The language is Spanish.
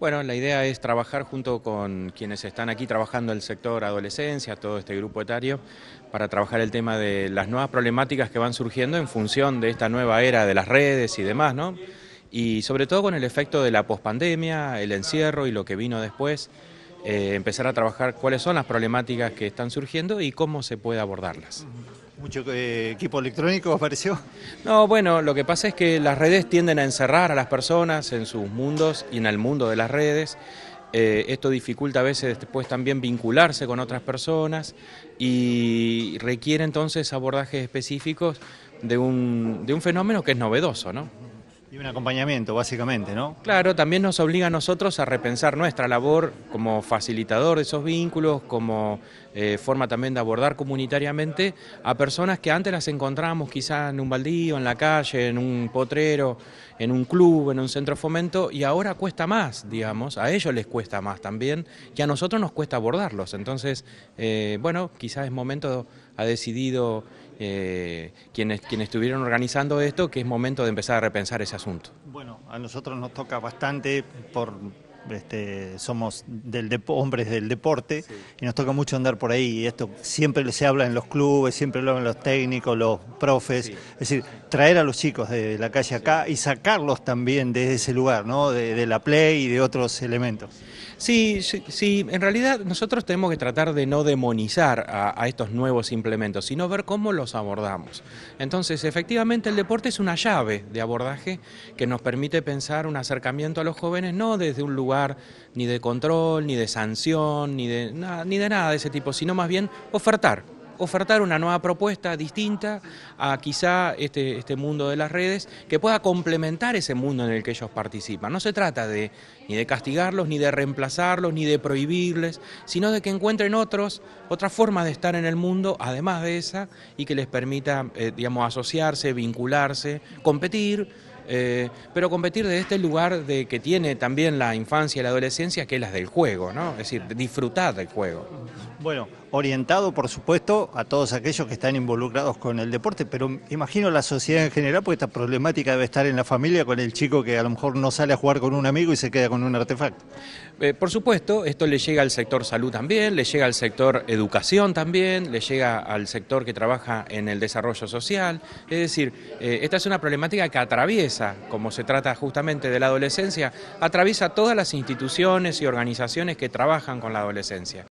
Bueno, la idea es trabajar junto con quienes están aquí trabajando el sector adolescencia, todo este grupo etario, para trabajar el tema de las nuevas problemáticas que van surgiendo en función de esta nueva era de las redes y demás, ¿no? Y sobre todo con el efecto de la pospandemia, el encierro y lo que vino después, eh, empezar a trabajar cuáles son las problemáticas que están surgiendo y cómo se puede abordarlas. ¿Mucho eh, equipo electrónico apareció? No, bueno, lo que pasa es que las redes tienden a encerrar a las personas en sus mundos y en el mundo de las redes. Eh, esto dificulta a veces después también vincularse con otras personas y requiere entonces abordajes específicos de un, de un fenómeno que es novedoso, ¿no? Y un acompañamiento, básicamente, ¿no? Claro, también nos obliga a nosotros a repensar nuestra labor como facilitador de esos vínculos, como eh, forma también de abordar comunitariamente a personas que antes las encontrábamos quizás en un baldío, en la calle, en un potrero, en un club, en un centro fomento, y ahora cuesta más, digamos, a ellos les cuesta más también, y a nosotros nos cuesta abordarlos. Entonces, eh, bueno, quizás es momento ha decidido eh, quienes, quienes estuvieron organizando esto que es momento de empezar a repensar ese asunto. Bueno, a nosotros nos toca bastante por... Este, somos del hombres del deporte y nos toca mucho andar por ahí. Y esto siempre se habla en los clubes, siempre lo hablan los técnicos, los profes. Es decir, traer a los chicos de la calle acá y sacarlos también de ese lugar, ¿no? de la play y de otros elementos. Sí, sí, en realidad nosotros tenemos que tratar de no demonizar a, estos nuevos implementos, sino ver cómo los abordamos. Entonces, efectivamente, el deporte es una llave de abordaje que nos permite pensar un acercamiento a los jóvenes no desde un lugar ni de control, ni de sanción, ni de, ni de nada de ese tipo, sino más bien ofertar ofertar una nueva propuesta distinta a quizá este, este mundo de las redes que pueda complementar ese mundo en el que ellos participan. No se trata de ni de castigarlos, ni de reemplazarlos, ni de prohibirles, sino de que encuentren otros, otras formas de estar en el mundo, además de esa, y que les permita, eh, digamos, asociarse, vincularse, competir, eh, pero competir desde este lugar de que tiene también la infancia y la adolescencia, que es la del juego, ¿no? Es decir, disfrutar del juego. Bueno, orientado, por supuesto, a todos aquellos que están involucrados con el deporte, pero imagino la sociedad en general, porque esta problemática debe estar en la familia con el chico que a lo mejor no sale a jugar con un amigo y se queda con un artefacto. Eh, por supuesto, esto le llega al sector salud también, le llega al sector educación también, le llega al sector que trabaja en el desarrollo social. Es decir, eh, esta es una problemática que atraviesa, como se trata justamente de la adolescencia, atraviesa todas las instituciones y organizaciones que trabajan con la adolescencia.